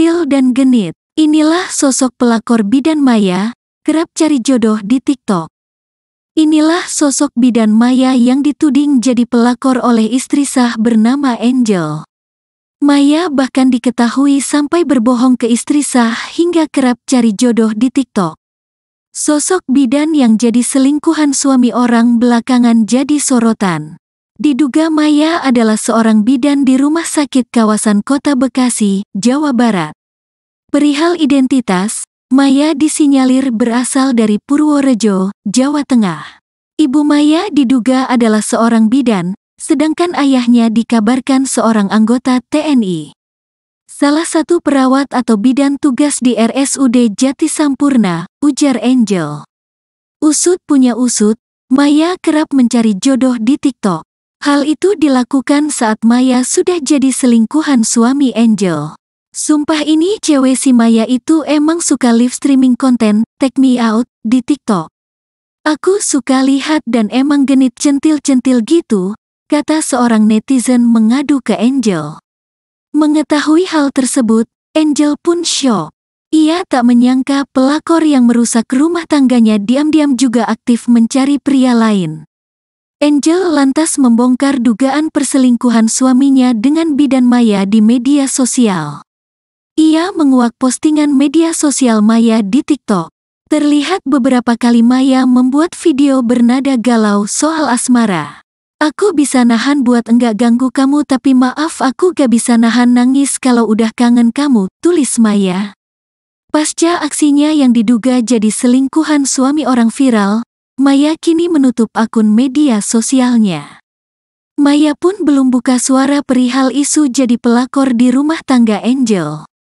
Centil dan genit. Inilah sosok pelakor bidan maya, kerap cari jodoh di TikTok. Inilah sosok bidan maya yang dituding jadi pelakor oleh istri sah bernama Angel. Maya bahkan diketahui sampai berbohong ke istri sah hingga kerap cari jodoh di TikTok. Sosok bidan yang jadi selingkuhan suami orang belakangan jadi sorotan. Diduga Maya adalah seorang bidan di rumah sakit kawasan kota Bekasi, Jawa Barat. Perihal identitas, Maya disinyalir berasal dari Purworejo, Jawa Tengah. Ibu Maya diduga adalah seorang bidan, sedangkan ayahnya dikabarkan seorang anggota TNI. Salah satu perawat atau bidan tugas di RSUD Jati Sampurna, ujar Angel. Usut punya usut, Maya kerap mencari jodoh di TikTok. Hal itu dilakukan saat Maya sudah jadi selingkuhan suami Angel. Sumpah ini cewek si Maya itu emang suka live streaming konten, take me out, di TikTok. Aku suka lihat dan emang genit centil-centil gitu, kata seorang netizen mengadu ke Angel. Mengetahui hal tersebut, Angel pun shock. Ia tak menyangka pelakor yang merusak rumah tangganya diam-diam juga aktif mencari pria lain. Angel lantas membongkar dugaan perselingkuhan suaminya dengan bidan Maya di media sosial. Ia menguak postingan media sosial Maya di TikTok. Terlihat beberapa kali Maya membuat video bernada galau soal asmara. Aku bisa nahan buat enggak ganggu kamu tapi maaf aku gak bisa nahan nangis kalau udah kangen kamu, tulis Maya. Pasca aksinya yang diduga jadi selingkuhan suami orang viral, Maya kini menutup akun media sosialnya. Maya pun belum buka suara perihal isu jadi pelakor di rumah tangga Angel.